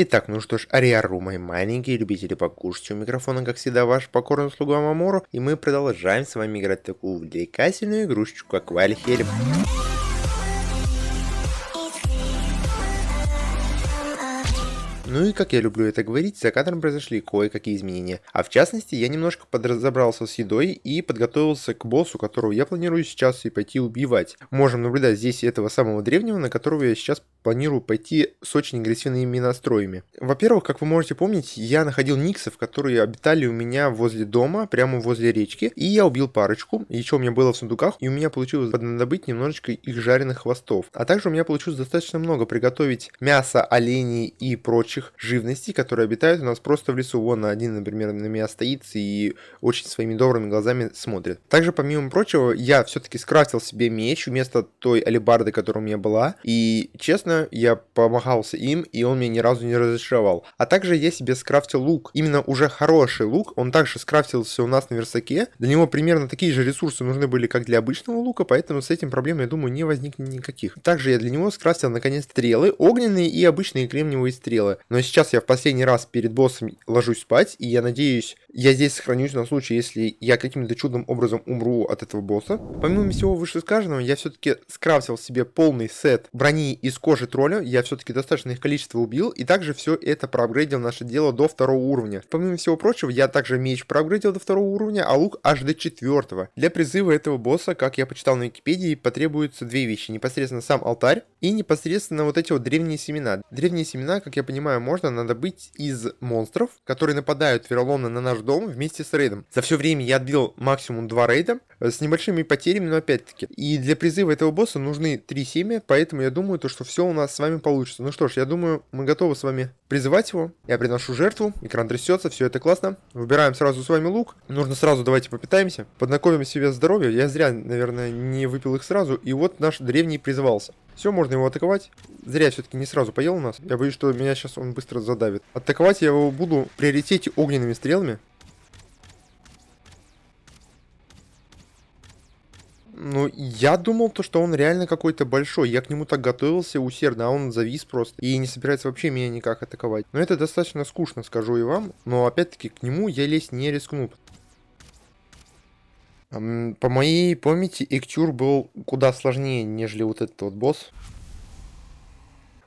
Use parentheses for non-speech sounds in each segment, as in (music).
Итак, ну что ж, Ариару, мои маленькие любители покушать, у микрофона, как всегда, ваш покорный слуга Мамору, и мы продолжаем с вами играть такую увлекательную игрушечку, как Вальхельм. Ну и как я люблю это говорить, за кадром произошли кое-какие изменения. А в частности, я немножко подразобрался с едой и подготовился к боссу, которого я планирую сейчас и пойти убивать. Можем наблюдать здесь этого самого древнего, на которого я сейчас планирую пойти с очень агрессивными настроями. Во-первых, как вы можете помнить, я находил никсов, которые обитали у меня возле дома, прямо возле речки, и я убил парочку, еще у меня было в сундуках, и у меня получилось поднадобыть немножечко их жареных хвостов. А также у меня получилось достаточно много приготовить мясо оленей и прочее летучих живностей, которые обитают у нас просто в лесу. Вон один, например, на меня стоит и очень своими добрыми глазами смотрит. Также, помимо прочего, я все-таки скрафтил себе меч вместо той алебарды, которая у меня была. И, честно, я помахался им, и он мне ни разу не разочаровал. А также я себе скрафтил лук. Именно уже хороший лук. Он также скрафтился у нас на верстаке. Для него примерно такие же ресурсы нужны были, как для обычного лука, поэтому с этим проблем, я думаю, не возникнет никаких. Также я для него скрафтил, наконец, стрелы, огненные и обычные кремниевые стрелы. Но сейчас я в последний раз перед боссом ложусь спать, и я надеюсь, я здесь сохранюсь на случай, если я каким-то чудным образом умру от этого босса. Помимо всего вышесказанного, я все-таки скрафтил себе полный сет брони из кожи тролля, я все-таки достаточно их количество убил, и также все это проапгрейдил наше дело до второго уровня. Помимо всего прочего, я также меч проапгрейдил до второго уровня, а лук аж до четвертого. Для призыва этого босса, как я почитал на Википедии, потребуются две вещи. Непосредственно сам алтарь и непосредственно вот эти вот древние семена. Древние семена, как я понимаю, понимаю, можно надо быть из монстров, которые нападают вероломно на наш дом вместе с рейдом. За все время я отбил максимум два рейда э, с небольшими потерями, но опять-таки. И для призыва этого босса нужны три семьи, поэтому я думаю, то, что все у нас с вами получится. Ну что ж, я думаю, мы готовы с вами призывать его. Я приношу жертву, экран трясется, все это классно. Выбираем сразу с вами лук. Нужно сразу давайте попитаемся, поднакомим себе здоровье. Я зря, наверное, не выпил их сразу. И вот наш древний призывался. Все, можно его атаковать. Зря все-таки не сразу поел у нас. Я боюсь, что меня сейчас он быстро задавит. Атаковать я его буду в приоритете огненными стрелами. Ну, я думал, то, что он реально какой-то большой. Я к нему так готовился усердно, а он завис просто. И не собирается вообще меня никак атаковать. Но это достаточно скучно, скажу и вам. Но опять-таки к нему я лезть не рискну. По моей памяти Эктюр был куда сложнее, нежели вот этот вот босс.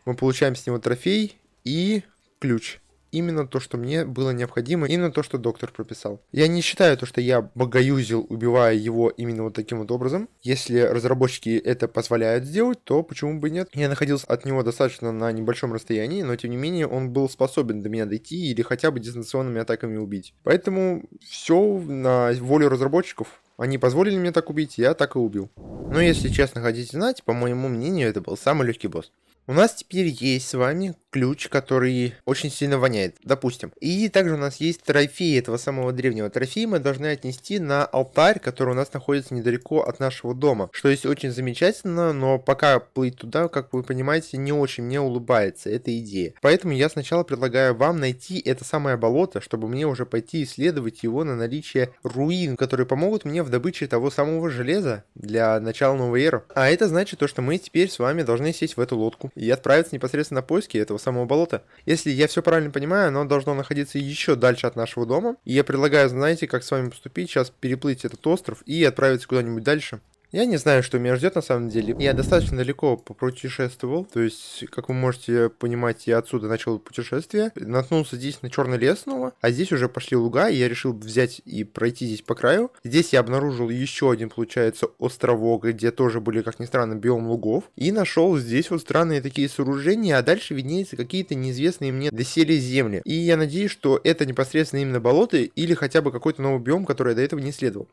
Мы получаем с него трофей и ключ. Именно то, что мне было необходимо, именно то, что доктор прописал. Я не считаю то, что я богоюзил, убивая его именно вот таким вот образом. Если разработчики это позволяют сделать, то почему бы нет? Я находился от него достаточно на небольшом расстоянии, но тем не менее он был способен до меня дойти или хотя бы дистанционными атаками убить. Поэтому все на волю разработчиков. Они позволили мне так убить, я так и убил. Но если честно хотите знать, по моему мнению, это был самый легкий босс. У нас теперь есть с вами ключ, который очень сильно воняет, допустим. И также у нас есть трофей этого самого древнего трофей мы должны отнести на алтарь, который у нас находится недалеко от нашего дома, что есть очень замечательно, но пока плыть туда, как вы понимаете, не очень мне улыбается эта идея. Поэтому я сначала предлагаю вам найти это самое болото, чтобы мне уже пойти исследовать его на наличие руин, которые помогут мне в добыче того самого железа для начала нового эры. А это значит то, что мы теперь с вами должны сесть в эту лодку и отправиться непосредственно на поиски этого самого болота. Если я все правильно понимаю, оно должно находиться еще дальше от нашего дома. И я предлагаю, знаете, как с вами поступить, сейчас переплыть этот остров и отправиться куда-нибудь дальше. Я не знаю, что меня ждет на самом деле. Я достаточно далеко попутешествовал. То есть, как вы можете понимать, я отсюда начал путешествие. Наткнулся здесь на черный лес снова. А здесь уже пошли луга, и я решил взять и пройти здесь по краю. Здесь я обнаружил еще один, получается, островок, где тоже были, как ни странно, биом лугов. И нашел здесь вот странные такие сооружения, а дальше виднеются какие-то неизвестные мне доселе земли. И я надеюсь, что это непосредственно именно болоты или хотя бы какой-то новый биом, который я до этого не следовал.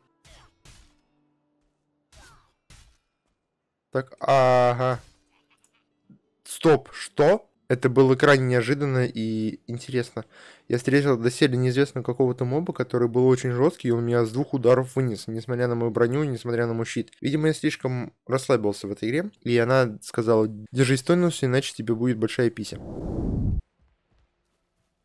Так, ага. Стоп, что? Это было крайне неожиданно и интересно. Я встретил доселе неизвестного какого-то моба, который был очень жесткий, и он меня с двух ударов вынес, несмотря на мою броню, несмотря на мой щит. Видимо, я слишком расслабился в этой игре, и она сказала, держись тонус, иначе тебе будет большая пися.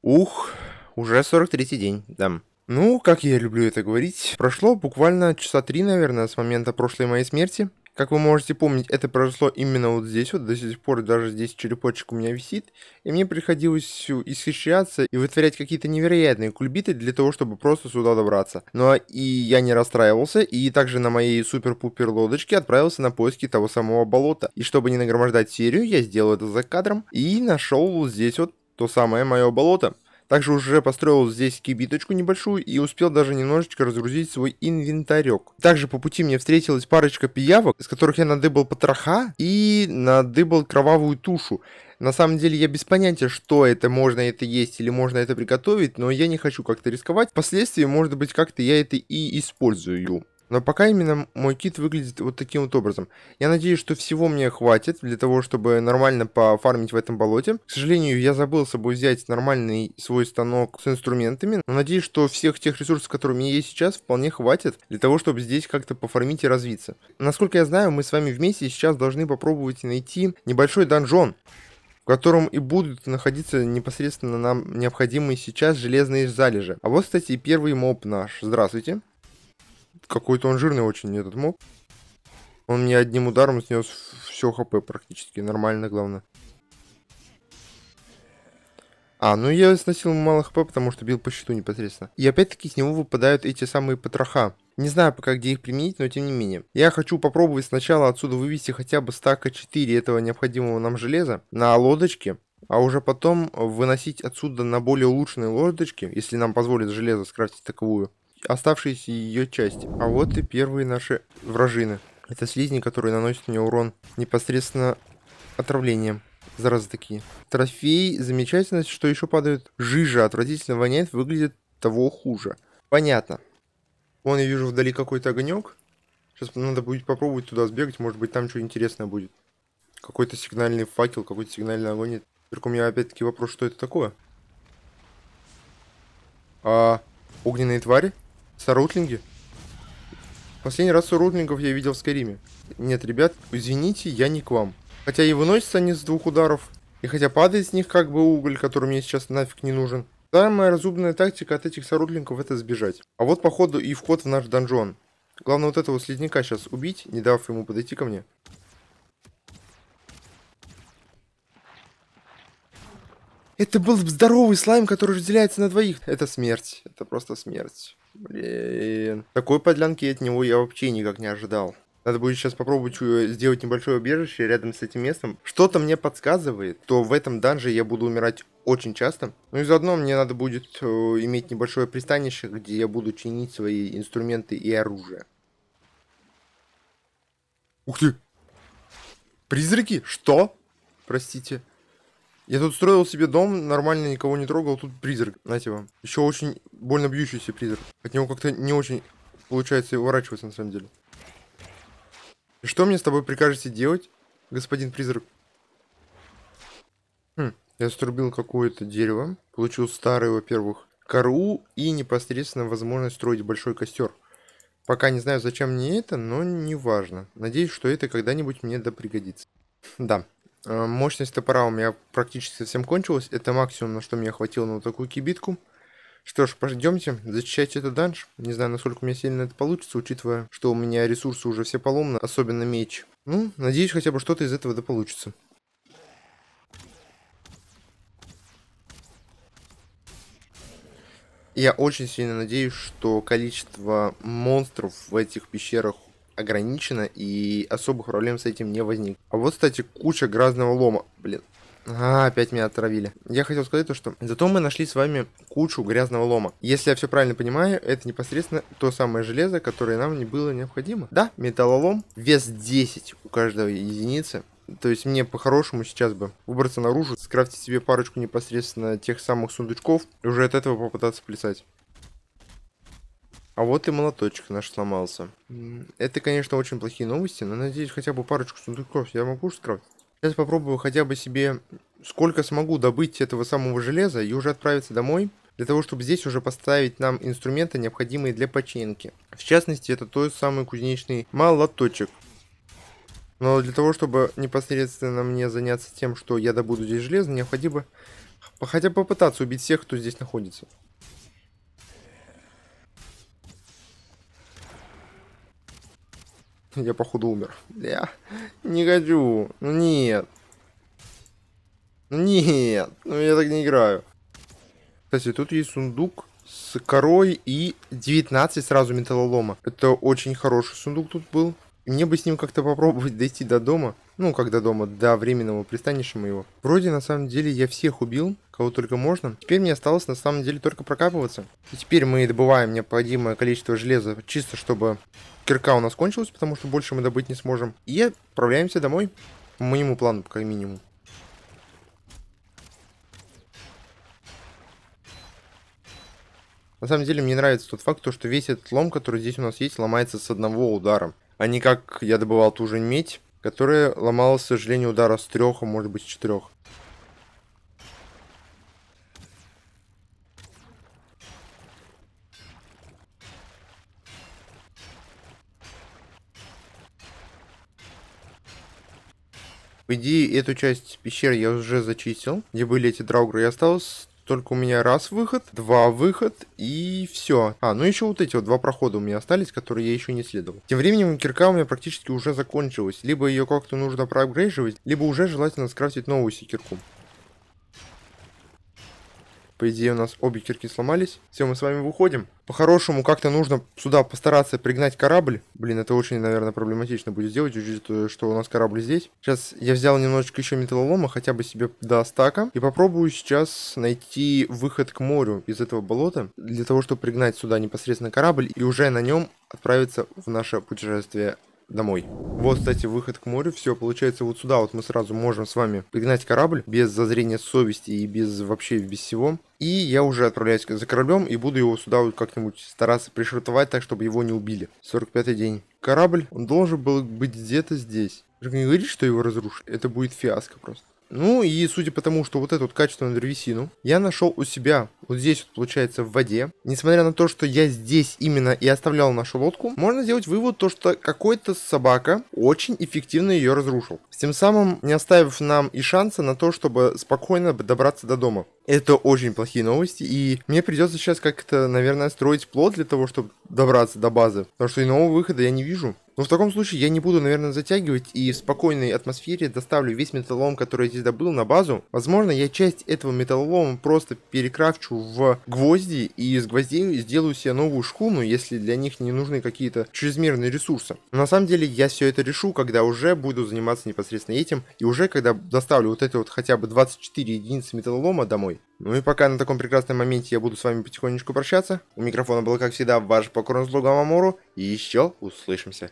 Ух, уже 43-й день, да. Ну, как я люблю это говорить, прошло буквально часа три, наверное, с момента прошлой моей смерти. Как вы можете помнить, это произошло именно вот здесь вот, до сих пор даже здесь черепочек у меня висит, и мне приходилось исхищаться и вытворять какие-то невероятные кульбиты для того, чтобы просто сюда добраться. Но ну, а и я не расстраивался, и также на моей супер-пупер лодочке отправился на поиски того самого болота. И чтобы не нагромождать серию, я сделал это за кадром и нашел здесь вот то самое мое болото. Также уже построил здесь кибиточку небольшую и успел даже немножечко разгрузить свой инвентарек. Также по пути мне встретилась парочка пиявок, из которых я надыбал потроха и надыбал кровавую тушу. На самом деле я без понятия, что это, можно это есть или можно это приготовить, но я не хочу как-то рисковать. Впоследствии, может быть, как-то я это и использую. Но пока именно мой кит выглядит вот таким вот образом. Я надеюсь, что всего мне хватит для того, чтобы нормально пофармить в этом болоте. К сожалению, я забыл с собой взять нормальный свой станок с инструментами. Но надеюсь, что всех тех ресурсов, которые у меня есть сейчас, вполне хватит для того, чтобы здесь как-то пофармить и развиться. Насколько я знаю, мы с вами вместе сейчас должны попробовать найти небольшой донжон в котором и будут находиться непосредственно нам необходимые сейчас железные залежи. А вот, кстати, и первый моб наш. Здравствуйте. Какой-то он жирный очень, этот моб. Он мне одним ударом снес все хп практически. Нормально, главное. А, ну я сносил мало хп, потому что бил по щиту непосредственно. И опять-таки с него выпадают эти самые потроха. Не знаю пока, где их применить, но тем не менее. Я хочу попробовать сначала отсюда вывести хотя бы стака 4 этого необходимого нам железа на лодочке. А уже потом выносить отсюда на более улучшенные лодочки, если нам позволит железо скрафтить таковую оставшиеся ее часть. А вот и первые наши вражины. Это слизни, которые наносят мне урон непосредственно отравлением. Заразы такие. Трофей. Замечательность, что еще падают. Жижа отвратительно воняет, выглядит того хуже. Понятно. Вон я вижу вдали какой-то огонек. Сейчас надо будет попробовать туда сбегать, может быть там что интересное будет. Какой-то сигнальный факел, какой-то сигнальный огонь. Только у меня опять-таки вопрос, что это такое? А, огненные твари? Сарутлинги? Последний раз урутлингов я видел в Скайриме. Нет, ребят, извините, я не к вам. Хотя и выносятся они с двух ударов, и хотя падает с них как бы уголь, который мне сейчас нафиг не нужен. Самая разумная тактика от этих сорудлинков это сбежать. А вот походу и вход в наш донжон. Главное вот этого следника сейчас убить, не дав ему подойти ко мне. Это был здоровый слайм, который разделяется на двоих. Это смерть. Это просто смерть. Блин. Такой подлянки от него я вообще никак не ожидал. Надо будет сейчас попробовать э, сделать небольшое убежище рядом с этим местом. Что-то мне подсказывает, что в этом данже я буду умирать очень часто. Ну и заодно мне надо будет э, иметь небольшое пристанище, где я буду чинить свои инструменты и оружие. Ух ты! Призраки? Что? Простите. Я тут строил себе дом, нормально никого не трогал, тут призрак, знаете вам. Еще очень больно бьющийся призрак. От него как-то не очень получается уворачиваться на самом деле. что мне с тобой прикажете делать, господин призрак? Хм, я струбил какое-то дерево, получил старую, во-первых, кору и непосредственно возможность строить большой костер. Пока не знаю, зачем мне это, но не важно. Надеюсь, что это когда-нибудь мне да пригодится. Да, Э, мощность топора у меня практически совсем кончилась. Это максимум, на что мне хватило на вот такую кибитку. Что ж, пойдемте защищать этот данж. Не знаю, насколько у меня сильно это получится, учитывая, что у меня ресурсы уже все поломны, особенно меч. Ну, надеюсь, хотя бы что-то из этого да получится. Я очень сильно надеюсь, что количество монстров в этих пещерах ограничено, и особых проблем с этим не возник. А вот, кстати, куча грязного лома. Блин, а, опять меня отравили. Я хотел сказать то, что зато мы нашли с вами кучу грязного лома. Если я все правильно понимаю, это непосредственно то самое железо, которое нам не было необходимо. Да, металлолом, вес 10 у каждого единицы. То есть мне по-хорошему сейчас бы выбраться наружу, скрафтить себе парочку непосредственно тех самых сундучков и уже от этого попытаться плясать. А вот и молоточек наш сломался. Это, конечно, очень плохие новости, но надеюсь, хотя бы парочку сундуков я могу скрафтить. Сейчас попробую хотя бы себе сколько смогу добыть этого самого железа и уже отправиться домой, для того, чтобы здесь уже поставить нам инструменты, необходимые для починки. В частности, это тот самый кузнечный молоточек. Но для того, чтобы непосредственно мне заняться тем, что я добуду здесь железо, необходимо хотя бы попытаться убить всех, кто здесь находится. (laughs) Я, походу, умер. Я не хочу. Ну, нет. Ну, нет. Ну, я так не играю. Кстати, тут есть сундук с корой и 19 сразу металлолома. Это очень хороший сундук тут был. Мне бы с ним как-то попробовать (laughs) дойти до дома ну, когда дома, до временного пристанища моего. Вроде, на самом деле, я всех убил, кого только можно. Теперь мне осталось, на самом деле, только прокапываться. И теперь мы добываем необходимое количество железа, чисто чтобы кирка у нас кончилась, потому что больше мы добыть не сможем. И отправляемся домой, по моему плану, как минимум. На самом деле мне нравится тот факт, что весь этот лом, который здесь у нас есть, ломается с одного удара. А не как я добывал ту же медь, которая ломалась, к сожалению, удара с трех, а может быть с четырех. По идее, эту часть пещеры я уже зачистил, где были эти драугры, и осталось только у меня раз выход, два выход и все. А, ну еще вот эти вот два прохода у меня остались, которые я еще не следовал. Тем временем кирка у меня практически уже закончилась. Либо ее как-то нужно проапгрейживать, либо уже желательно скрафтить новую секирку. По идее у нас обе кирки сломались. Все, мы с вами выходим. По-хорошему как-то нужно сюда постараться пригнать корабль. Блин, это очень, наверное, проблематично будет сделать, учитывая, что у нас корабль здесь. Сейчас я взял немножечко еще металлолома, хотя бы себе до стака. И попробую сейчас найти выход к морю из этого болота. Для того, чтобы пригнать сюда непосредственно корабль и уже на нем отправиться в наше путешествие домой. Вот, кстати, выход к морю. Все, получается, вот сюда вот мы сразу можем с вами пригнать корабль без зазрения совести и без вообще без всего. И я уже отправляюсь за кораблем и буду его сюда вот как-нибудь стараться пришвартовать так, чтобы его не убили. 45 день. Корабль, он должен был быть где-то здесь. Только не говорите, что его разрушили. Это будет фиаско просто. Ну и судя по тому, что вот эту вот качественную древесину я нашел у себя вот здесь вот получается в воде. Несмотря на то, что я здесь именно и оставлял нашу лодку, можно сделать вывод то, что какой-то собака очень эффективно ее разрушил. Тем самым не оставив нам и шанса на то, чтобы спокойно добраться до дома. Это очень плохие новости, и мне придется сейчас как-то, наверное, строить плод для того, чтобы добраться до базы, потому что иного выхода я не вижу. Но в таком случае я не буду, наверное, затягивать и в спокойной атмосфере доставлю весь металлолом, который я здесь добыл, на базу. Возможно, я часть этого металлолома просто перекрафчу брошу в гвозди и из гвоздей сделаю себе новую шхуну, ну, если для них не нужны какие-то чрезмерные ресурсы. на самом деле я все это решу, когда уже буду заниматься непосредственно этим, и уже когда доставлю вот это вот хотя бы 24 единицы металлолома домой. Ну и пока на таком прекрасном моменте я буду с вами потихонечку прощаться. У микрофона был, как всегда, ваш покорный слуга Мамору, и еще услышимся.